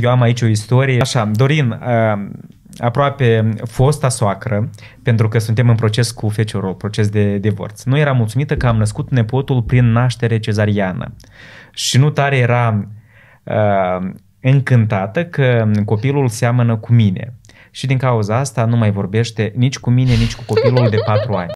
Eu am aici o istorie. Așa, Dorin, ehm, aproape fosta soacră, pentru că suntem în proces cu feciorul, proces de divorț. Nu era mulțumită că am născut nepotul prin naștere cezariană. Și nu tare era uh, încântată că copilul seamănă cu mine. Și din cauza asta nu mai vorbește nici cu mine, nici cu copilul de patru ani.